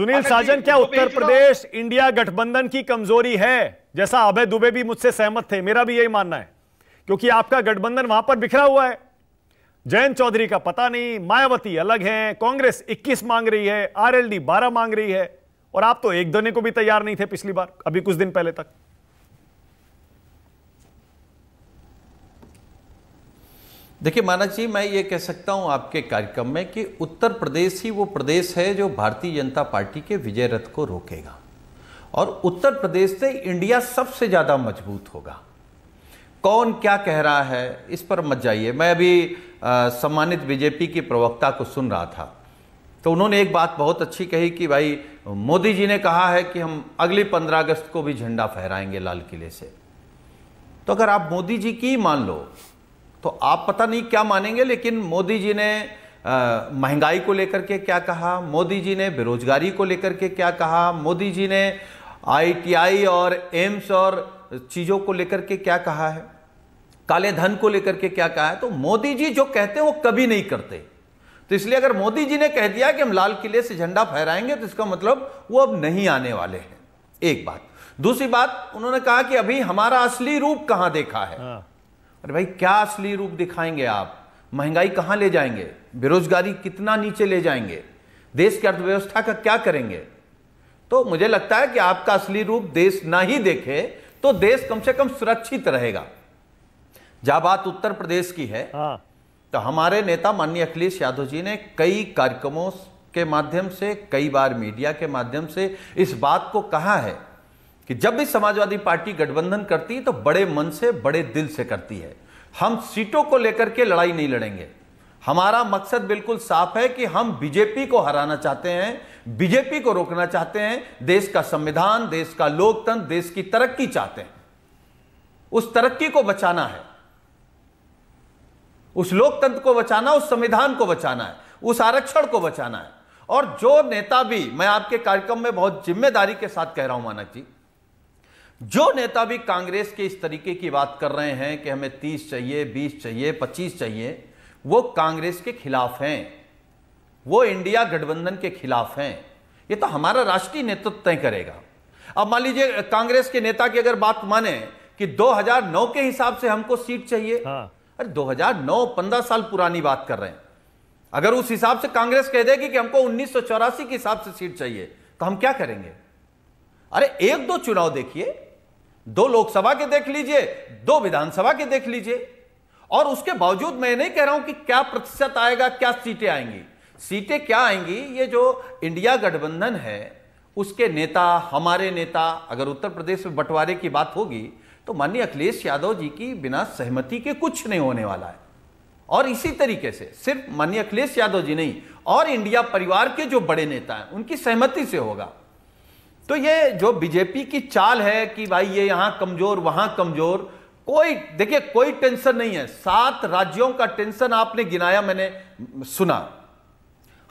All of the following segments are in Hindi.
सुनील साजन क्या उत्तर प्रदेश इंडिया गठबंधन की कमजोरी है जैसा अभय दुबे भी मुझसे सहमत थे मेरा भी यही मानना है क्योंकि आपका गठबंधन वहां पर बिखरा हुआ है जयंत चौधरी का पता नहीं मायावती अलग है कांग्रेस 21 मांग रही है आरएलडी 12 मांग रही है और आप तो एक देने को भी तैयार नहीं थे पिछली बार अभी कुछ दिन पहले तक देखिए मानक जी मैं ये कह सकता हूँ आपके कार्यक्रम में कि उत्तर प्रदेश ही वो प्रदेश है जो भारतीय जनता पार्टी के विजय रथ को रोकेगा और उत्तर प्रदेश से इंडिया सबसे ज़्यादा मजबूत होगा कौन क्या कह रहा है इस पर मत जाइए मैं अभी आ, सम्मानित बीजेपी के प्रवक्ता को सुन रहा था तो उन्होंने एक बात बहुत अच्छी कही कि भाई मोदी जी ने कहा है कि हम अगली पंद्रह अगस्त को भी झंडा फहराएंगे लाल किले से तो अगर आप मोदी जी की मान लो तो आप पता नहीं क्या मानेंगे लेकिन मोदी जी ने महंगाई को लेकर के क्या कहा मोदी जी ने बेरोजगारी को लेकर के क्या कहा मोदी जी ने आईटीआई और एम्स और चीज़ों को लेकर के क्या कहा है काले धन को लेकर के क्या कहा है तो मोदी जी जो कहते हैं वो कभी नहीं करते तो इसलिए अगर मोदी जी ने कह दिया कि हम लाल किले से झंडा फहराएंगे तो इसका मतलब वो अब नहीं आने वाले हैं एक बात दूसरी बात उन्होंने कहा कि अभी हमारा असली रूप कहां देखा है हाँ। अरे भाई क्या असली रूप दिखाएंगे आप महंगाई कहाँ ले जाएंगे बेरोजगारी कितना नीचे ले जाएंगे देश की अर्थव्यवस्था का क्या करेंगे तो मुझे लगता है कि आपका असली रूप देश ना ही देखे तो देश कम से कम सुरक्षित रहेगा जहाँ बात उत्तर प्रदेश की है हाँ। तो हमारे नेता माननीय अखिलेश यादव जी ने कई कार्यक्रमों के माध्यम से कई बार मीडिया के माध्यम से इस बात को कहा है कि जब भी समाजवादी पार्टी गठबंधन करती है तो बड़े मन से बड़े दिल से करती है हम सीटों को लेकर के लड़ाई नहीं लड़ेंगे हमारा मकसद बिल्कुल साफ है कि हम बीजेपी को हराना चाहते हैं बीजेपी को रोकना चाहते हैं देश का संविधान देश का लोकतंत्र देश की तरक्की चाहते हैं उस तरक्की को बचाना है उस लोकतंत्र को बचाना उस संविधान को बचाना है उस आरक्षण को बचाना है और जो नेता भी मैं आपके कार्यक्रम में बहुत जिम्मेदारी के साथ कह रहा हूं मानक जी जो नेता भी कांग्रेस के इस तरीके की बात कर रहे हैं कि हमें तीस चाहिए बीस चाहिए पच्चीस चाहिए वो कांग्रेस के खिलाफ हैं वो इंडिया गठबंधन के खिलाफ हैं ये तो हमारा राष्ट्रीय नेतृत्व तय करेगा अब मान लीजिए कांग्रेस के नेता की अगर बात माने कि 2009 के हिसाब से हमको सीट चाहिए हाँ। अरे 2009 पंद्रह साल पुरानी बात कर रहे हैं अगर उस हिसाब से कांग्रेस कह देगी कि हमको उन्नीस के हिसाब से सीट चाहिए तो हम क्या करेंगे अरे एक दो चुनाव देखिए दो लोकसभा के देख लीजिए दो विधानसभा के देख लीजिए और उसके बावजूद मैं नहीं कह रहा हूं कि क्या प्रतिशत आएगा क्या सीटें आएंगी सीटें क्या आएंगी ये जो इंडिया गठबंधन है उसके नेता हमारे नेता अगर उत्तर प्रदेश में बंटवारे की बात होगी तो माननीय अखिलेश यादव जी की बिना सहमति के कुछ नहीं होने वाला है और इसी तरीके से सिर्फ माननीय अखिलेश यादव जी नहीं और इंडिया परिवार के जो बड़े नेता हैं उनकी सहमति से होगा तो ये जो बीजेपी की चाल है कि भाई ये यहां कमजोर वहां कमजोर कोई देखिए कोई टेंशन नहीं है सात राज्यों का टेंशन आपने गिनाया मैंने सुना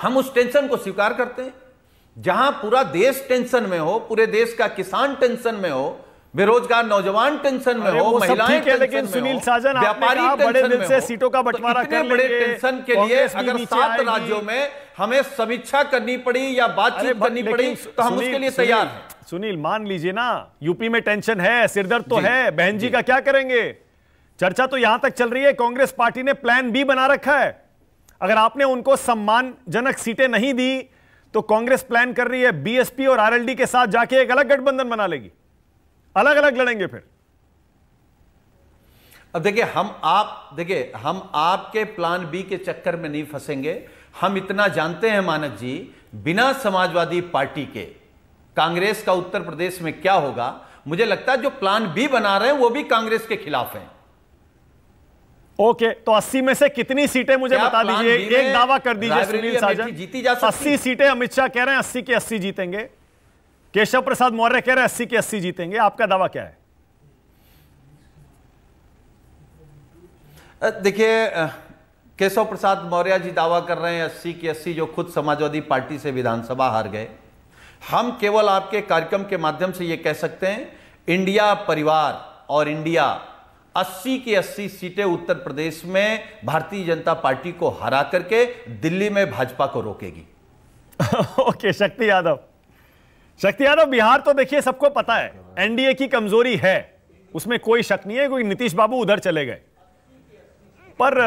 हम उस टेंशन को स्वीकार करते हैं जहां पूरा देश टेंशन में हो पूरे देश का किसान टेंशन में हो बेरोजगार नौजवान टेंशन में हो महिलाएं टेंशन लेकिन सुनील साजन व्यापारी बड़े दिल से सीटों का तो बंटवारा तो कर बड़े टेंशन के लिए अगर सात राज्यों में हमें समीक्षा करनी पड़ी या बातचीत करनी पड़ी तो हम उसके लिए तैयार हैं सुनील मान लीजिए ना यूपी में टेंशन है सिरदर्द तो है बहन जी का क्या करेंगे चर्चा तो यहां तक चल रही है कांग्रेस पार्टी ने प्लान बी बना रखा है अगर आपने उनको सम्मानजनक सीटें नहीं दी तो कांग्रेस प्लान कर रही है बीएसपी और आरएलडी के साथ जाके एक अलग गठबंधन बना लेगी अलग अलग लड़ेंगे फिर अब देखिए हम आप देखिए हम आपके प्लान बी के चक्कर में नहीं फंसेंगे हम इतना जानते हैं मानक जी बिना समाजवादी पार्टी के कांग्रेस का उत्तर प्रदेश में क्या होगा मुझे लगता है जो प्लान बी बना रहे हैं वो भी कांग्रेस के खिलाफ है ओके तो 80 में से कितनी सीटें मुझे बता दीजिए एक दावा कर दीजिए सुनील साजन जीती जा 80 सीटें अमित शाह कह रहे हैं 80 के 80 जीतेंगे केशव प्रसाद मौर्य कह रहे हैं अस्सी के अस्सी जीतेंगे आपका दावा क्या है देखिए केशव प्रसाद मौर्य जी दावा कर रहे हैं अस्सी की अस्सी जो खुद समाजवादी पार्टी से विधानसभा हार गए हम केवल आपके कार्यक्रम के माध्यम से ये कह सकते हैं इंडिया परिवार और इंडिया अस्सी की अस्सी सीटें उत्तर प्रदेश में भारतीय जनता पार्टी को हरा करके दिल्ली में भाजपा को रोकेगी ओके शक्ति यादव शक्ति यादव बिहार तो देखिए सबको पता है एनडीए की कमजोरी है उसमें कोई शक नहीं है क्योंकि नीतीश बाबू उधर चले गए पर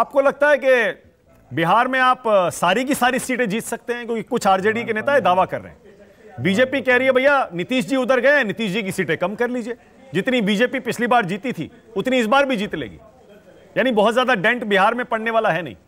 आपको लगता है कि बिहार में आप सारी की सारी सीटें जीत सकते हैं क्योंकि कुछ आरजेडी के नेता दावा कर रहे हैं बीजेपी कह रही है भैया नीतीश जी उधर गए नीतीश जी की सीटें कम कर लीजिए जितनी बीजेपी पिछली बार जीती थी उतनी इस बार भी जीत लेगी यानी बहुत ज्यादा डेंट बिहार में पड़ने वाला है नहीं